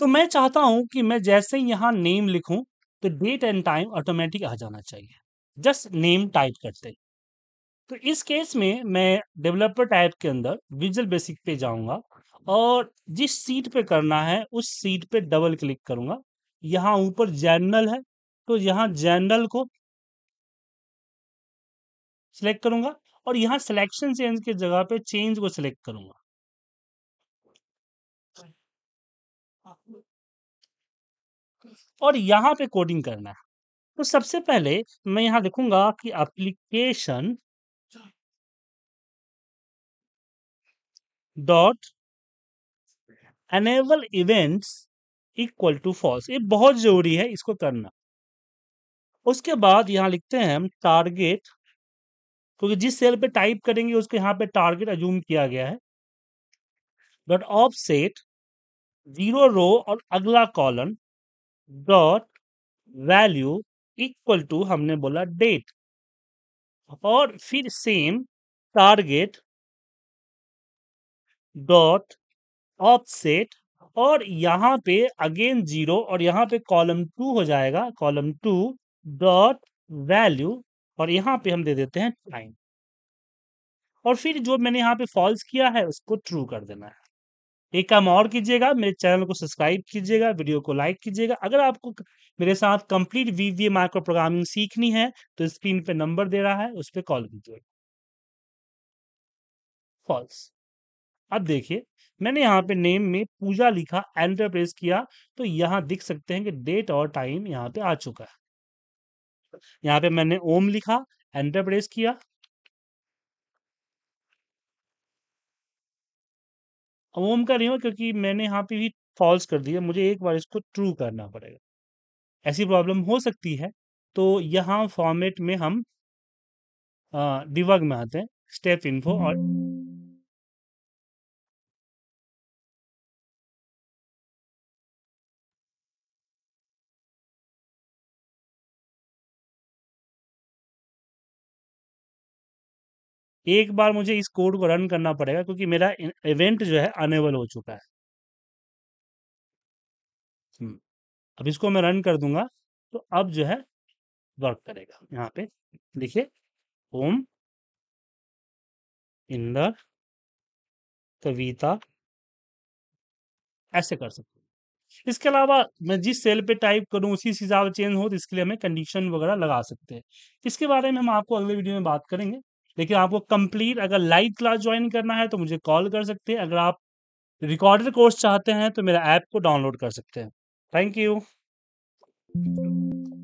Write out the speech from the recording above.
तो मैं चाहता हूं कि मैं जैसे ही यहाँ नेम लिखूँ तो डेट एंड टाइम ऑटोमेटिक आ जाना चाहिए जस्ट नेम टाइप करते ही तो इस केस में मैं डेवलपर टाइप के अंदर विजुअल बेसिक पे जाऊंगा और जिस सीट पे करना है उस सीट पे डबल क्लिक करूंगा यहाँ ऊपर जनरल है तो यहाँ जनरल को सिलेक्ट करूंगा और यहाँ सिलेक्शन चेंज की जगह पे चेंज को सिलेक्ट करूंगा और यहां पे कोडिंग करना है तो सबसे पहले मैं यहां लिखूंगा कि application dot enable events equal to false ये बहुत जरूरी है इसको करना उसके बाद यहां लिखते हैं हम टारगेट क्योंकि जिस सेल पे टाइप करेंगे उसके यहाँ पे टारगेट अज्यूम किया गया है dot of set zero row और अगला column dot value equal to हमने बोला डेट और फिर सेम टारगेट डॉट ऑफसेट और यहाँ पे अगेन जीरो और यहाँ पे कॉलम टू हो जाएगा कॉलम टू डॉट वैल्यू और यहाँ पे हम दे देते हैं टाइम और फिर जो मैंने यहाँ पे फॉल्स किया है उसको ट्रू कर देना है एक काम और कीजिएगा मेरे चैनल को सब्सक्राइब कीजिएगा वीडियो को लाइक कीजिएगा अगर आपको मेरे साथ कंप्लीट वीवीए माइक्रो प्रोग्रामिंग सीखनी है तो स्क्रीन पे नंबर दे रहा है उस पर कॉल कीजिएगा फॉल्स अब देखिए मैंने यहाँ पे नेम में पूजा लिखा एंटर प्रेस किया तो यहाँ दिख सकते हैं कि डेट और टाइम यहाँ पे आ चुका है यहाँ पे मैंने ओम लिखा एंटर प्रेस किया अमूम का नहीं हुआ क्योंकि मैंने यहाँ पे भी फॉल्स कर दिया मुझे एक बार इसको ट्रू करना पड़ेगा ऐसी प्रॉब्लम हो सकती है तो यहाँ फॉर्मेट में हम डिबग में आते हैं स्टेप इन्फो और एक बार मुझे इस कोड को रन करना पड़ेगा क्योंकि मेरा इवेंट जो है अनेबल हो चुका है हम्म, अब इसको मैं रन कर दूंगा तो अब जो है वर्क करेगा यहाँ पे देखिए होम इंदर कविता ऐसे कर सकते इसके अलावा मैं जिस सेल पे टाइप करूं उसी हिसाब चेंज हो तो इसके लिए हमें कंडीशन वगैरह लगा सकते हैं इसके बारे में हम आपको अगले वीडियो में बात करेंगे लेकिन आपको कंप्लीट अगर लाइव क्लास ज्वाइन करना है तो मुझे कॉल कर सकते हैं अगर आप रिकॉर्डेड कोर्स चाहते हैं तो मेरा ऐप को डाउनलोड कर सकते हैं थैंक यू